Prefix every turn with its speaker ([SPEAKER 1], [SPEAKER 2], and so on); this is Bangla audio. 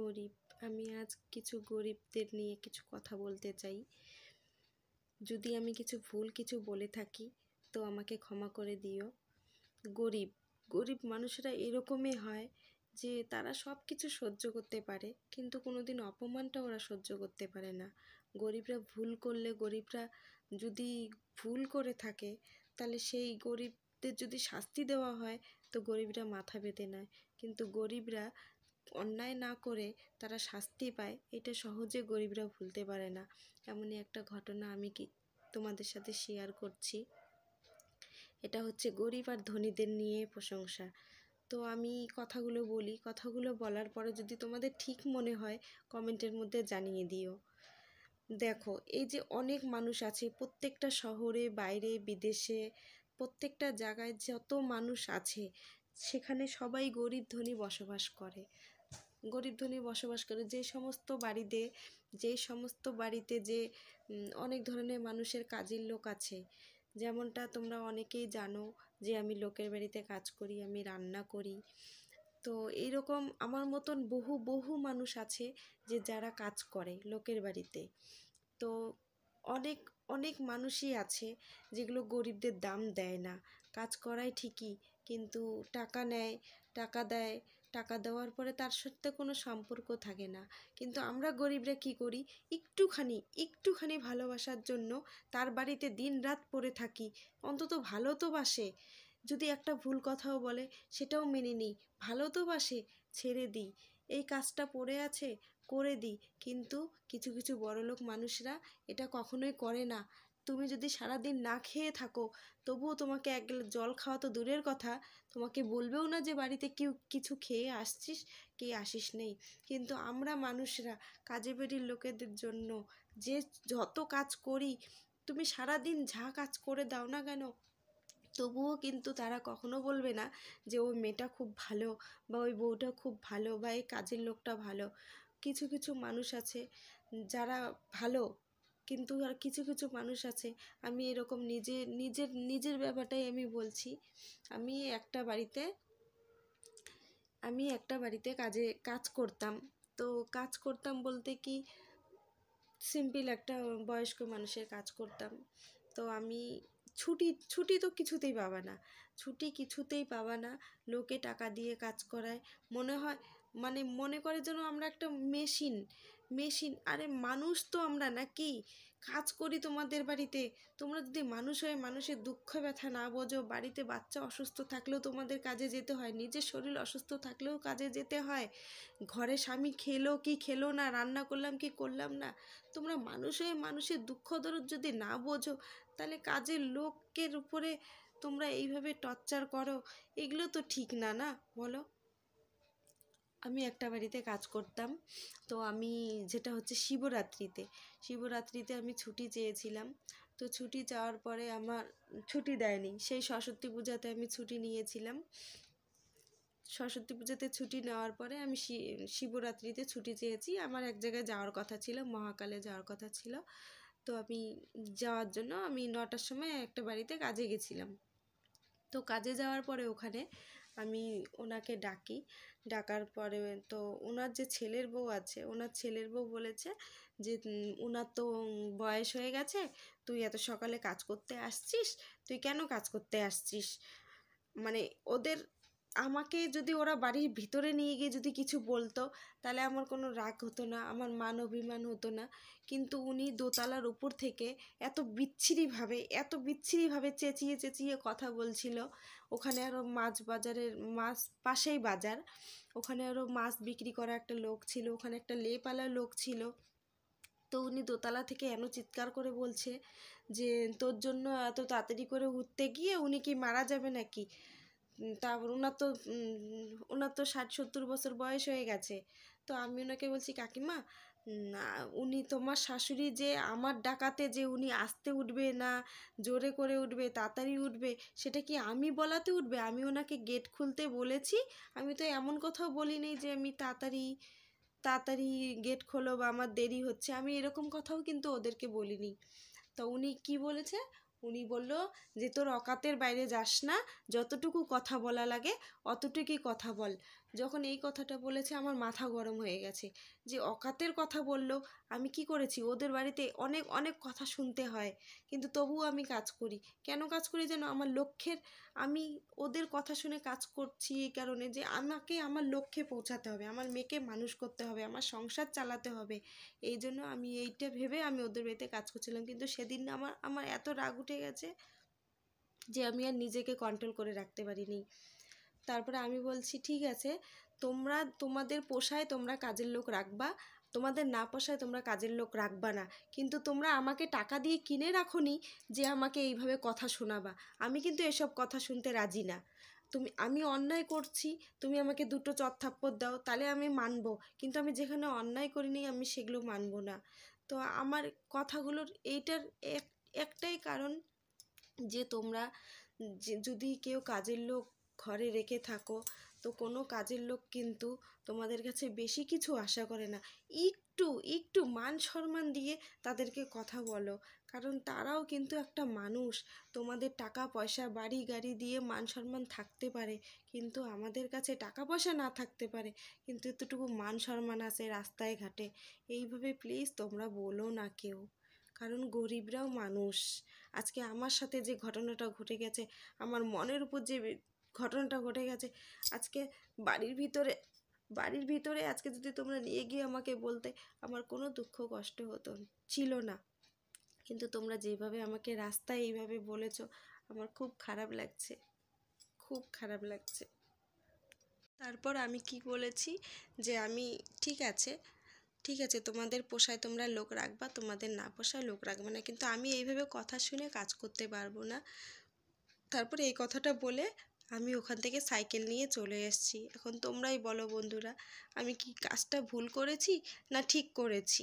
[SPEAKER 1] গরিব আমি আজ কিছু গরিবদের নিয়ে কিছু কথা বলতে চাই যদি আমি কিছু ভুল কিছু বলে থাকি তো আমাকে ক্ষমা করে দিও গরিব গরিব মানুষেরা এরকমই হয় যে তারা সব কিছু সহ্য করতে পারে কিন্তু কোনো দিন অপমানটা ওরা সহ্য করতে পারে না গরিবরা ভুল করলে গরিবরা যদি ভুল করে থাকে তাহলে সেই গরিবদের যদি শাস্তি দেওয়া হয় তো গরিবরা মাথা বেঁধে নেয় কিন্তু গরিবরা অন্যায় না করে তারা শাস্তি পায় এটা সহজে গরিবরা ভুলতে পারে না এমনই একটা ঘটনা আমি কি তোমাদের সাথে শেয়ার করছি এটা হচ্ছে গরিব আর ধনীদের নিয়ে প্রশংসা তো আমি কথাগুলো বলি কথাগুলো বলার পরে যদি তোমাদের ঠিক মনে হয় কমেন্টের মধ্যে জানিয়ে দিও দেখো এই যে অনেক মানুষ আছে প্রত্যেকটা শহরে বাইরে বিদেশে প্রত্যেকটা জায়গায় যত মানুষ আছে সেখানে সবাই গরিব ধনী বসবাস করে গরিব ধনী বসবাস করে যে সমস্ত বাড়িতে যে সমস্ত বাড়িতে যে অনেক ধরনের মানুষের কাজের লোক আছে যেমনটা তোমরা অনেকেই জানো যে আমি লোকের বাড়িতে কাজ করি আমি রান্না করি তো এইরকম আমার মতন বহু বহু মানুষ আছে যে যারা কাজ করে লোকের বাড়িতে তো অনেক অনেক মানুষই আছে যেগুলো গরিবদের দাম দেয় না কাজ করায় ঠিকই কিন্তু টাকা নেয় টাকা দেয় টাকা দেওয়ার পরে তার সাথে কোনো সম্পর্ক থাকে না কিন্তু আমরা গরিবরা কি করি একটুখানি একটুখানি ভালোবাসার জন্য তার বাড়িতে দিন রাত পড়ে থাকি অন্তত ভালো তো বাসে যদি একটা ভুল কথাও বলে সেটাও মেনে নিই ভালো তো বাসে ছেড়ে দিই এই কাজটা পড়ে আছে করে দিই কিন্তু কিছু কিছু বড়লোক মানুষরা এটা কখনোই করে না তুমি যদি সারাদিন না খেয়ে থাকো তবুও তোমাকে এক জল খাওয়া তো দূরের কথা তোমাকে বলবেও না যে বাড়িতে কেউ কিছু খেয়ে আসছিস কে আসিস নেই কিন্তু আমরা মানুষরা কাজে বেরির লোকেদের জন্য যে যত কাজ করি তুমি সারাদিন যা কাজ করে দাও না কেন তবুও কিন্তু তারা কখনো বলবে না যে ওই মেয়েটা খুব ভালো বা ওই বউটা খুব ভালো বা এই কাজের লোকটা ভালো কিছু কিছু মানুষ আছে যারা ভালো কিন্তু আর কিছু কিছু মানুষ আছে আমি এরকম নিজে নিজের নিজের ব্যাপারটাই আমি বলছি আমি একটা বাড়িতে আমি একটা বাড়িতে কাজে কাজ করতাম তো কাজ করতাম বলতে কি সিম্পল একটা বয়স্ক মানুষের কাজ করতাম তো আমি ছুটি ছুটি তো কিছুতেই পাবা না ছুটি কিছুতেই পাবা না লোকে টাকা দিয়ে কাজ করায় মনে হয় মানে মনে করে যেন আমরা একটা মেশিন মেশিন আরে মানুষ তো আমরা নাকি কাজ করি তোমাদের বাড়িতে তোমরা যদি মানুষ হয়ে মানুষের দুঃখ ব্যথা না বোঝো বাড়িতে বাচ্চা অসুস্থ থাকলেও তোমাদের কাজে যেতে হয় নিজের শরীর অসুস্থ থাকলেও কাজে যেতে হয় ঘরে স্বামী খেলো কি খেলো না রান্না করলাম কি করলাম না তোমরা মানুষ হয়ে মানুষের দুঃখ দরদ যদি না বোঝো তাহলে কাজের লোকের উপরে তোমরা এইভাবে টর্চার করো এগুলো তো ঠিক না না বলো আমি একটা বাড়িতে কাজ করতাম তো আমি যেটা হচ্ছে শিবরাত্রিতে শিবরাত্রিতে আমি ছুটি চেয়েছিলাম তো ছুটি চাওয়ার পরে আমার ছুটি দেয়নি সেই সরস্বতী পূজাতে আমি ছুটি নিয়েছিলাম সরস্বতী পূজাতে ছুটি নেওয়ার পরে আমি শিবরাত্রিতে ছুটি চেয়েছি আমার এক জায়গায় যাওয়ার কথা ছিল মহাকালে যাওয়ার কথা ছিল তো আমি যাওয়ার জন্য আমি নটার সময় একটা বাড়িতে কাজে গেছিলাম তো কাজে যাওয়ার পরে ওখানে আমি ওনাকে ডাকি ডাকার পরে তো ওনার যে ছেলের বউ আছে ওনার ছেলের বউ বলেছে যে ওনার তো বয়স হয়ে গেছে তুই এত সকালে কাজ করতে আসছিস তুই কেন কাজ করতে আসছিস মানে ওদের আমাকে যদি ওরা বাড়ির ভিতরে নিয়ে গিয়ে যদি কিছু বলতো তাহলে আমার কোনো রাগ হতো না আমার মান অভিমান হতো না কিন্তু উনি দোতলার উপর থেকে এত বিচ্ছিরিভাবে এত বিচ্ছিরিভাবে চেঁচিয়ে চেঁচিয়ে কথা বলছিল ওখানে আরও মাছ বাজারের মাছ পাশেই বাজার ওখানে আরও মাছ বিক্রি করা একটা লোক ছিল ওখানে একটা লেপালা লোক ছিল তো উনি দোতলা থেকে এন চিৎকার করে বলছে যে তোর জন্য এত তাড়াতাড়ি করে উঠতে গিয়ে উনি কি মারা যাবে নাকি তারপর ওনার তো ওনার তো ষাট সত্তর বছর বয়স হয়ে গেছে তো আমি ওনাকে বলছি কাকিমা উনি তোমার শাশুড়ি যে আমার ডাকাতে যে উনি আসতে উঠবে না জোরে করে উঠবে তাড়াতাড়ি উঠবে সেটা কি আমি বলাতে উঠবে আমি ওনাকে গেট খুলতে বলেছি আমি তো এমন কথাও বলিনি যে আমি তাড়াতাড়ি তাড়াতাড়ি গেট খোলো বা আমার দেরি হচ্ছে আমি এরকম কথাও কিন্তু ওদেরকে বলিনি তো উনি কি বলেছে উনি বলল যে তোর অকাতের বাইরে যাস না যতটুকু কথা বলা লাগে অতটুকুই কথা বল যখন এই কথাটা বলেছে আমার মাথা গরম হয়ে গেছে যে অকাতের কথা বলল আমি কি করেছি ওদের বাড়িতে অনেক অনেক কথা শুনতে হয় কিন্তু তবুও আমি কাজ করি কেন কাজ করি যেন আমার লক্ষ্যের আমি ওদের কথা শুনে কাজ করছি এই কারণে যে আমাকে আমার লক্ষ্যে পৌঁছাতে হবে আমার মেয়েকে মানুষ করতে হবে আমার সংসার চালাতে হবে এই জন্য আমি এইটা ভেবে আমি ওদের বাড়িতে কাজ করছিলাম কিন্তু সেদিন আমার আমার এত রাগ উঠে গেছে যে আমি আর নিজেকে কন্ট্রোল করে রাখতে পারিনি তারপরে আমি বলছি ঠিক আছে তোমরা তোমাদের পোষায় তোমরা কাজের লোক রাখবা তোমাদের না পোষায় তোমরা কাজের লোক রাখবা না কিন্তু তোমরা আমাকে টাকা দিয়ে কিনে রাখনি যে আমাকে এইভাবে কথা শোনাবা আমি কিন্তু এসব কথা শুনতে রাজি না তুমি আমি অন্যায় করছি তুমি আমাকে দুটো চত্থাপ্পর দাও তাহলে আমি মানবো কিন্তু আমি যেখানে অন্যায় করিনি আমি সেগুলো মানবো না তো আমার কথাগুলোর এইটার এক একটাই কারণ যে তোমরা যদি কেউ কাজের লোক ঘরে রেখে থাকো তো কোনো কাজের লোক কিন্তু তোমাদের কাছে বেশি কিছু আশা করে না একটু একটু মান সম্মান দিয়ে তাদেরকে কথা বলো কারণ তারাও কিন্তু একটা মানুষ তোমাদের টাকা পয়সা বাড়ি গাড়ি দিয়ে মান সম্মান থাকতে পারে কিন্তু আমাদের কাছে টাকা পয়সা না থাকতে পারে কিন্তু এতটুকু মান সম্মান আছে রাস্তায় ঘাটে এইভাবে প্লিজ তোমরা বলো না কেউ কারণ গরিবরাও মানুষ আজকে আমার সাথে যে ঘটনাটা ঘটে গেছে আমার মনের উপর যে ঘটনাটা ঘটে গেছে আজকে বাড়ির ভিতরে বাড়ির ভিতরে আজকে যদি তোমরা নিয়ে গিয়ে আমাকে বলতে আমার কোনো দুঃখ কষ্ট হতো ছিল না কিন্তু তোমরা যেভাবে আমাকে রাস্তায় এইভাবে বলেছ আমার খুব খারাপ লাগছে খুব খারাপ লাগছে তারপর আমি কি বলেছি যে আমি ঠিক আছে ঠিক আছে তোমাদের পোষায় তোমরা লোক রাখবা তোমাদের না পোষায় লোক রাখবে না কিন্তু আমি এইভাবে কথা শুনে কাজ করতে পারবো না তারপর এই কথাটা বলে আমি ওখান থেকে সাইকেল নিয়ে চলে এসেছি এখন তোমরাই বলো বন্ধুরা আমি কি কাজটা ভুল করেছি না ঠিক করেছি